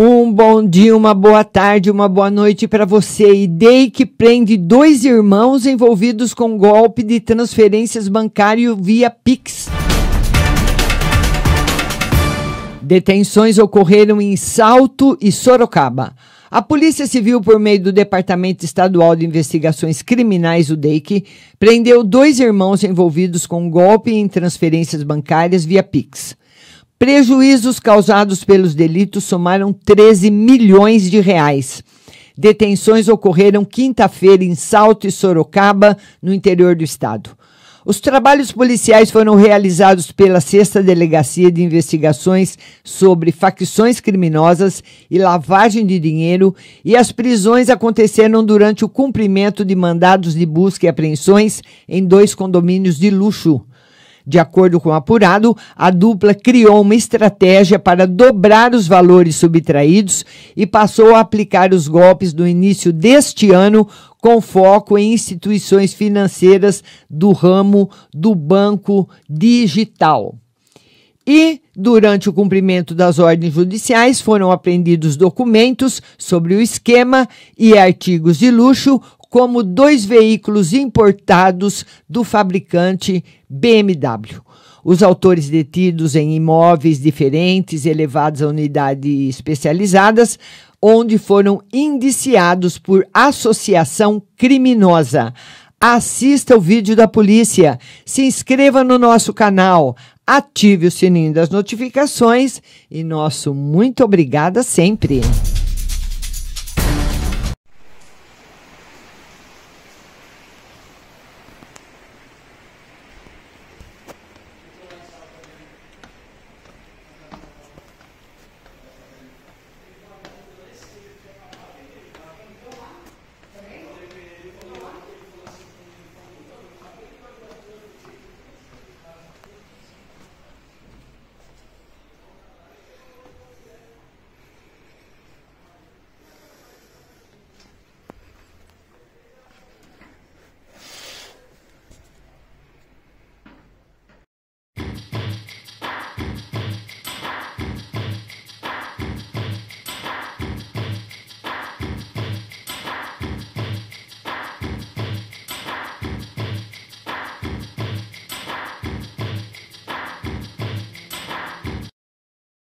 Um bom dia, uma boa tarde, uma boa noite para você. IDEI que prende dois irmãos envolvidos com golpe de transferências bancárias via Pix. Detenções ocorreram em Salto e Sorocaba. A Polícia Civil, por meio do Departamento Estadual de Investigações Criminais, o DEIC, prendeu dois irmãos envolvidos com golpe em transferências bancárias via Pix. Prejuízos causados pelos delitos somaram 13 milhões de reais. Detenções ocorreram quinta-feira em Salto e Sorocaba, no interior do estado. Os trabalhos policiais foram realizados pela Sexta Delegacia de Investigações sobre Facções Criminosas e Lavagem de Dinheiro, e as prisões aconteceram durante o cumprimento de mandados de busca e apreensões em dois condomínios de luxo de acordo com o apurado, a dupla criou uma estratégia para dobrar os valores subtraídos e passou a aplicar os golpes no início deste ano com foco em instituições financeiras do ramo do banco digital. E, durante o cumprimento das ordens judiciais, foram apreendidos documentos sobre o esquema e artigos de luxo como dois veículos importados do fabricante BMW. Os autores detidos em imóveis diferentes e levados a unidades especializadas, onde foram indiciados por associação criminosa. Assista o vídeo da polícia, se inscreva no nosso canal, ative o sininho das notificações e nosso muito obrigada sempre.